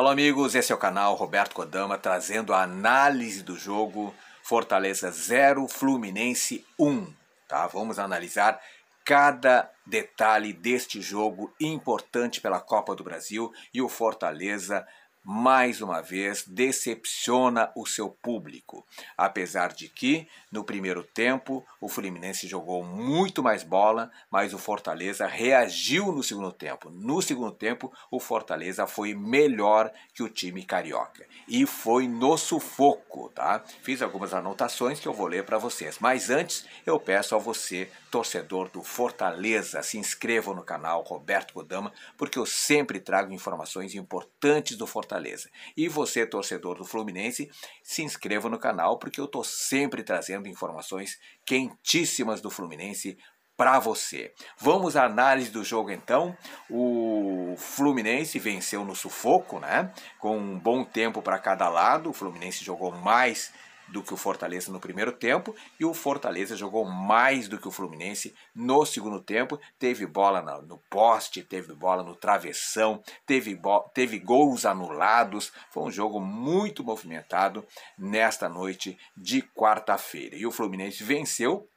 Fala amigos, esse é o canal Roberto Kodama trazendo a análise do jogo Fortaleza 0, Fluminense 1. Tá? Vamos analisar cada detalhe deste jogo importante pela Copa do Brasil e o Fortaleza mais uma vez, decepciona o seu público. Apesar de que, no primeiro tempo, o Fluminense jogou muito mais bola, mas o Fortaleza reagiu no segundo tempo. No segundo tempo, o Fortaleza foi melhor que o time carioca. E foi no sufoco, tá? Fiz algumas anotações que eu vou ler para vocês. Mas antes, eu peço a você, torcedor do Fortaleza, se inscreva no canal Roberto Godama porque eu sempre trago informações importantes do Fortaleza Fortaleza. E você, torcedor do Fluminense, se inscreva no canal porque eu estou sempre trazendo informações quentíssimas do Fluminense para você. Vamos à análise do jogo então. O Fluminense venceu no sufoco, né? Com um bom tempo para cada lado. O Fluminense jogou mais do que o Fortaleza no primeiro tempo e o Fortaleza jogou mais do que o Fluminense no segundo tempo. Teve bola no poste, teve bola no travessão, teve, teve gols anulados. Foi um jogo muito movimentado nesta noite de quarta-feira. E o Fluminense venceu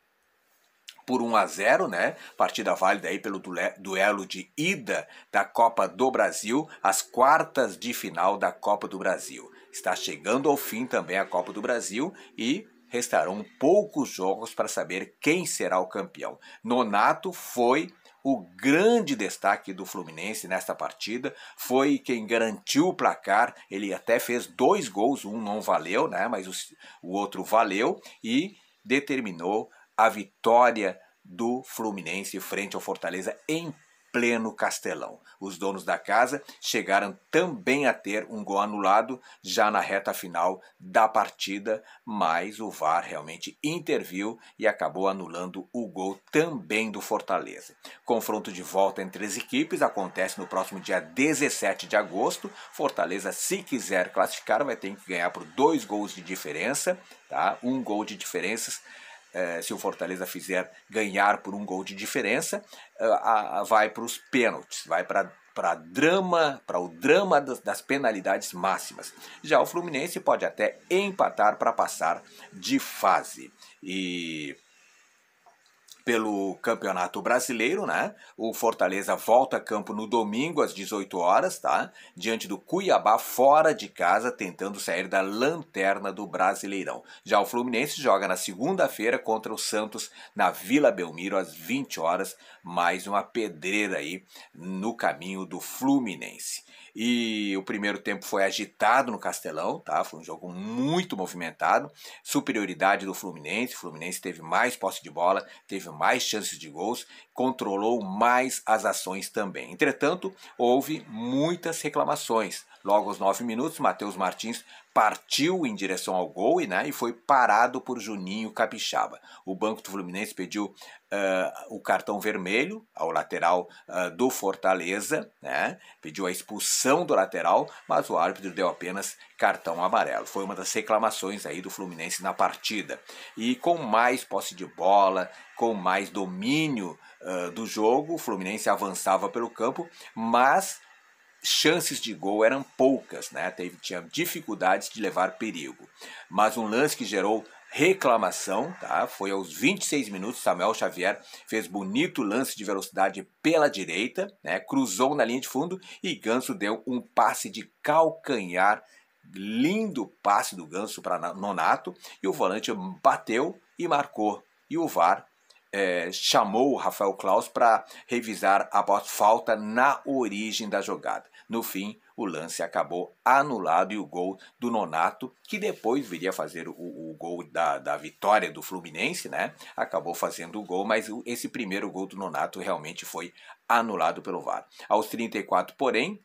por 1 a 0, né? Partida válida aí pelo duelo de ida da Copa do Brasil, as quartas de final da Copa do Brasil. Está chegando ao fim também a Copa do Brasil e restarão poucos jogos para saber quem será o campeão. Nonato foi o grande destaque do Fluminense nesta partida, foi quem garantiu o placar. Ele até fez dois gols, um não valeu, né? Mas o, o outro valeu e determinou a vitória do Fluminense frente ao Fortaleza em pleno Castelão. Os donos da casa chegaram também a ter um gol anulado já na reta final da partida, mas o VAR realmente interviu e acabou anulando o gol também do Fortaleza. Confronto de volta entre as equipes acontece no próximo dia 17 de agosto. Fortaleza, se quiser classificar, vai ter que ganhar por dois gols de diferença, tá? Um gol de diferenças é, se o Fortaleza fizer ganhar por um gol de diferença, é, vai para os pênaltis, vai para para drama, para o drama das penalidades máximas. Já o Fluminense pode até empatar para passar de fase. E pelo Campeonato Brasileiro, né? O Fortaleza volta a campo no domingo às 18 horas, tá? Diante do Cuiabá fora de casa, tentando sair da lanterna do Brasileirão. Já o Fluminense joga na segunda-feira contra o Santos na Vila Belmiro às 20 horas, mais uma pedreira aí no caminho do Fluminense. E o primeiro tempo foi agitado no Castelão, tá? Foi um jogo muito movimentado. Superioridade do Fluminense. O Fluminense teve mais posse de bola, teve mais chances de gols, controlou mais as ações também. Entretanto, houve muitas reclamações. Logo aos nove minutos, Matheus Martins partiu em direção ao gol e, né, e foi parado por Juninho Capixaba. O Banco do Fluminense pediu uh, o cartão vermelho ao lateral uh, do Fortaleza, né, pediu a expulsão do lateral, mas o árbitro deu apenas cartão amarelo. Foi uma das reclamações aí do Fluminense na partida. E com mais posse de bola, com mais domínio uh, do jogo, o Fluminense avançava pelo campo, mas chances de gol eram poucas, né? Teve, tinha dificuldades de levar perigo. Mas um lance que gerou reclamação, tá? Foi aos 26 minutos, Samuel Xavier fez bonito lance de velocidade pela direita, né? Cruzou na linha de fundo e Ganso deu um passe de calcanhar, lindo passe do Ganso para Nonato e o volante bateu e marcou. E o VAR é, chamou o Rafael Klaus para revisar a falta na origem da jogada. No fim, o lance acabou anulado e o gol do Nonato, que depois viria fazer o, o gol da, da, vitória do Fluminense, né? Acabou fazendo o gol, mas esse primeiro gol do Nonato realmente foi anulado pelo VAR. Aos 34, porém,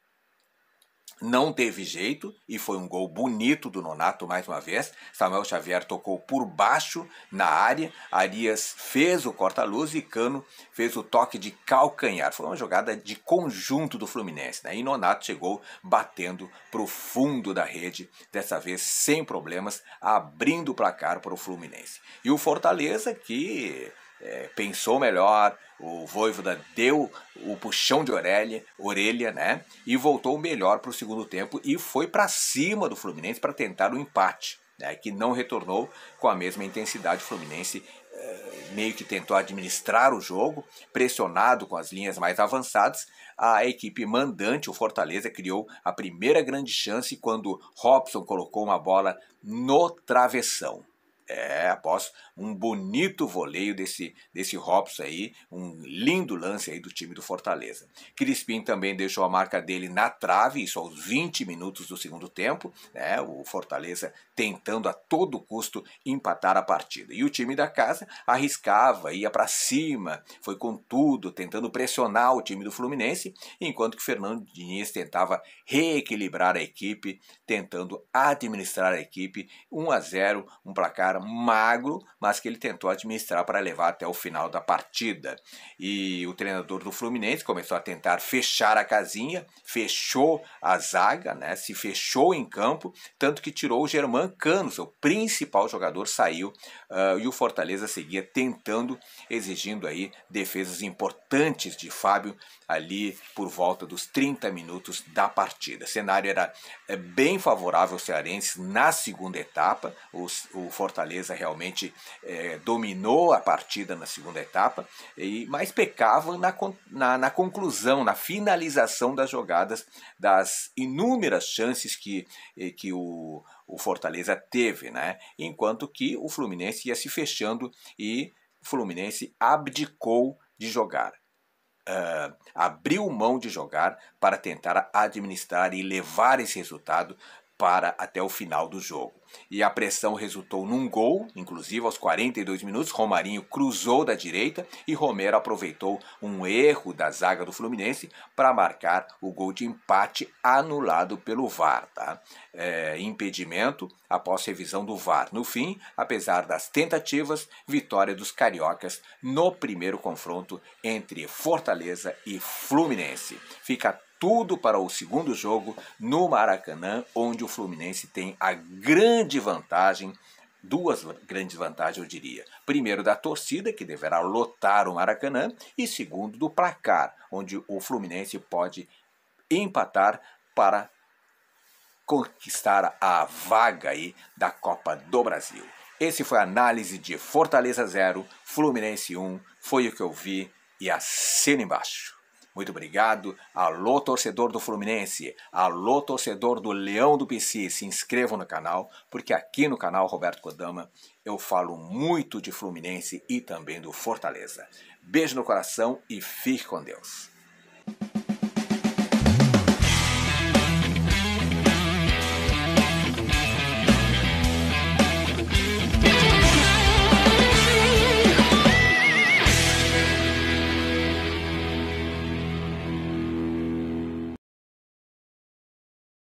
não teve jeito e foi um gol bonito do Nonato mais uma vez. Samuel Xavier tocou por baixo na área. Arias fez o corta-luz e Cano fez o toque de calcanhar. Foi uma jogada de conjunto do Fluminense. Né? E Nonato chegou batendo para o fundo da rede, dessa vez sem problemas, abrindo o placar para o Fluminense. E o Fortaleza que é, pensou melhor, o Voivoda deu o puxão de orelha, orelha né? E voltou melhor para o segundo tempo e foi para cima do Fluminense para tentar o um empate, né? Que não retornou com a mesma intensidade. O Fluminense é, meio que tentou administrar o jogo, pressionado com as linhas mais avançadas. A equipe mandante, o Fortaleza, criou a primeira grande chance quando Robson colocou uma bola no travessão. É, após um bonito voleio desse, desse Robson aí, um lindo lance aí do time do Fortaleza. Crispim também deixou a marca dele na trave, isso aos 20 minutos do segundo tempo, né? O Fortaleza tentando a todo custo empatar a partida. E o time da casa arriscava, ia para cima, foi com tudo, tentando pressionar o time do Fluminense, enquanto que Fernando Diniz tentava reequilibrar a equipe, tentando administrar a equipe, 1 a 0, um placar cara magro, mas que ele tentou administrar para levar até o final da partida. E o treinador do Fluminense começou a tentar fechar a casinha, fechou a zaga, né? Se fechou em campo, tanto que tirou o Germán Cano, seu principal jogador saiu uh, e o Fortaleza seguia tentando, exigindo aí defesas importantes de Fábio ali por volta dos 30 minutos da partida. O cenário era eh, bem favorável ao Cearense na segunda etapa. O, o Fortaleza Fortaleza realmente é, dominou a partida na segunda etapa, e mas pecava na, na, na, conclusão, na finalização das jogadas, das inúmeras chances que, que o, o Fortaleza teve, né? enquanto que o Fluminense ia se fechando e o Fluminense abdicou de jogar. Uh, abriu mão de jogar para tentar administrar e levar esse resultado para até o final do jogo. E a pressão resultou num gol, inclusive aos 42 minutos, Romarinho cruzou da direita e Romero aproveitou um erro da zaga do Fluminense para marcar o gol de empate anulado pelo VAR. Tá? É, impedimento após revisão do VAR. No fim, apesar das tentativas, vitória dos cariocas no primeiro confronto entre Fortaleza e Fluminense. Fica tudo para o segundo jogo no Maracanã, onde o Fluminense tem a grande vantagem duas grandes vantagens, eu diria. Primeiro, da torcida, que deverá lotar o Maracanã, e segundo, do placar, onde o Fluminense pode empatar para conquistar a vaga aí da Copa do Brasil. Esse foi a análise de Fortaleza 0, Fluminense 1, foi o que eu vi e assina embaixo. Muito obrigado. Alô, torcedor do Fluminense. Alô, torcedor do Leão do PC. Se inscrevam no canal, porque aqui no canal Roberto Kodama eu falo muito de Fluminense e também do Fortaleza. Beijo no coração e fique com Deus.